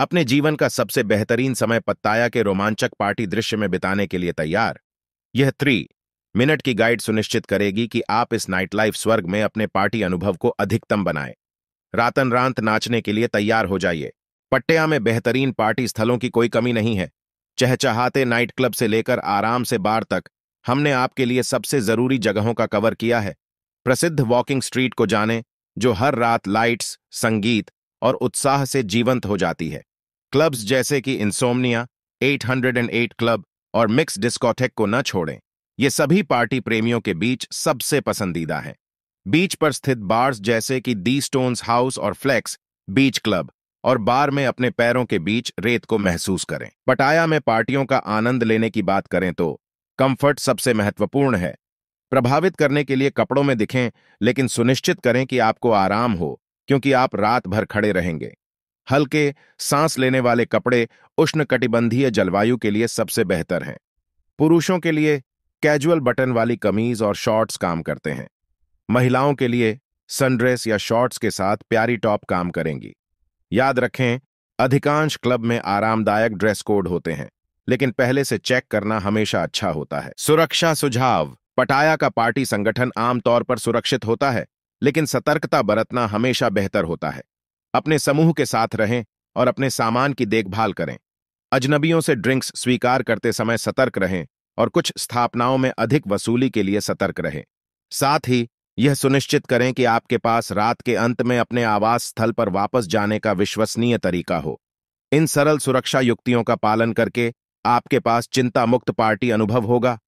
अपने जीवन का सबसे बेहतरीन समय पत्ताया के रोमांचक पार्टी दृश्य में बिताने के लिए तैयार यह थ्री मिनट की गाइड सुनिश्चित करेगी कि आप इस नाइट लाइफ स्वर्ग में अपने पार्टी अनुभव को अधिकतम बनाए रातन रात नाचने के लिए तैयार हो जाइए पट्टिया में बेहतरीन पार्टी स्थलों की कोई कमी नहीं है चहचहाते नाइट क्लब से लेकर आराम से बार तक हमने आपके लिए सबसे जरूरी जगहों का कवर किया है प्रसिद्ध वॉकिंग स्ट्रीट को जाने जो हर रात लाइट्स संगीत और उत्साह से जीवंत हो जाती है क्लब्स जैसे कि इंसोमनिया 808 क्लब और मिक्स डिस्कोथेक को न छोड़ें ये सभी पार्टी प्रेमियों के बीच सबसे पसंदीदा है बीच पर स्थित बार्स जैसे कि दी स्टोन्स हाउस और फ्लेक्स बीच क्लब और बार में अपने पैरों के बीच रेत को महसूस करें पटाया में पार्टियों का आनंद लेने की बात करें तो कंफर्ट सबसे महत्वपूर्ण है प्रभावित करने के लिए कपड़ों में दिखें लेकिन सुनिश्चित करें कि आपको आराम हो क्योंकि आप रात भर खड़े रहेंगे हल्के सांस लेने वाले कपड़े उष्ण कटिबंधीय जलवायु के लिए सबसे बेहतर हैं पुरुषों के लिए कैजुअल बटन वाली कमीज और शॉर्ट्स काम करते हैं महिलाओं के लिए सनड्रेस या शॉर्ट्स के साथ प्यारी टॉप काम करेंगी याद रखें अधिकांश क्लब में आरामदायक ड्रेस कोड होते हैं लेकिन पहले से चेक करना हमेशा अच्छा होता है सुरक्षा सुझाव पटाया का पार्टी संगठन आमतौर पर सुरक्षित होता है लेकिन सतर्कता बरतना हमेशा बेहतर होता है अपने समूह के साथ रहें और अपने सामान की देखभाल करें अजनबियों से ड्रिंक्स स्वीकार करते समय सतर्क रहें और कुछ स्थापनाओं में अधिक वसूली के लिए सतर्क रहें साथ ही यह सुनिश्चित करें कि आपके पास रात के अंत में अपने आवास स्थल पर वापस जाने का विश्वसनीय तरीका हो इन सरल सुरक्षा युक्तियों का पालन करके आपके पास चिंता मुक्त पार्टी अनुभव होगा